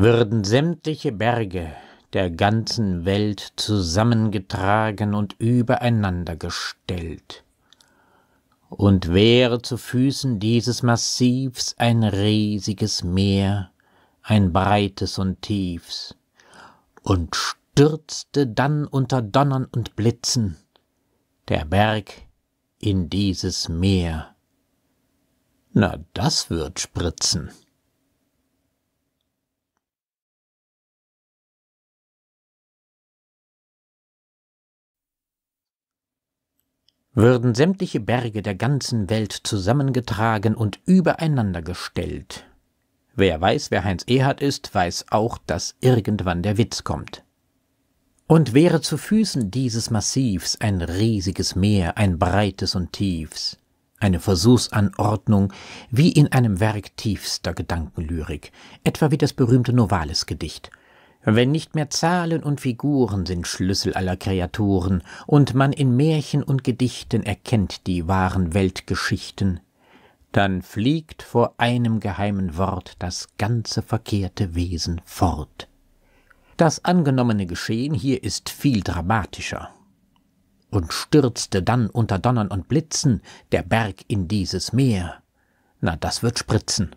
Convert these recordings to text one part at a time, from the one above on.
würden sämtliche Berge der ganzen Welt zusammengetragen und übereinander gestellt. Und wäre zu Füßen dieses Massivs ein riesiges Meer, ein breites und tiefs, und stürzte dann unter Donnern und Blitzen der Berg in dieses Meer. Na, das wird spritzen. würden sämtliche Berge der ganzen Welt zusammengetragen und übereinander gestellt. Wer weiß, wer Heinz Ehard ist, weiß auch, dass irgendwann der Witz kommt. Und wäre zu Füßen dieses Massivs ein riesiges Meer, ein breites und tiefs, eine Versuchsanordnung wie in einem Werk tiefster Gedankenlyrik, etwa wie das berühmte Novalis-Gedicht – wenn nicht mehr Zahlen und Figuren sind Schlüssel aller Kreaturen, und man in Märchen und Gedichten erkennt die wahren Weltgeschichten, dann fliegt vor einem geheimen Wort das ganze verkehrte Wesen fort. Das angenommene Geschehen hier ist viel dramatischer. Und stürzte dann unter Donnern und Blitzen der Berg in dieses Meer. Na, das wird spritzen.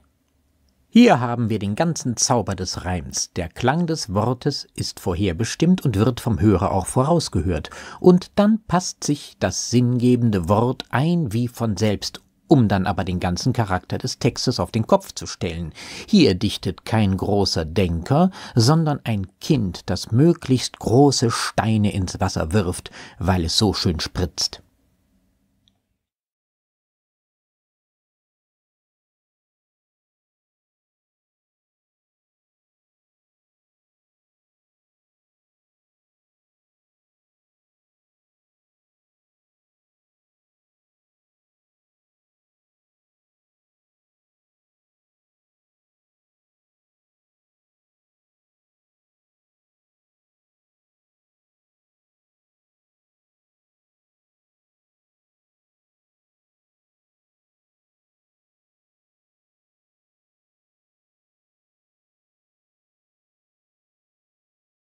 Hier haben wir den ganzen Zauber des Reims. Der Klang des Wortes ist vorherbestimmt und wird vom Hörer auch vorausgehört. Und dann passt sich das sinngebende Wort ein wie von selbst, um dann aber den ganzen Charakter des Textes auf den Kopf zu stellen. Hier dichtet kein großer Denker, sondern ein Kind, das möglichst große Steine ins Wasser wirft, weil es so schön spritzt.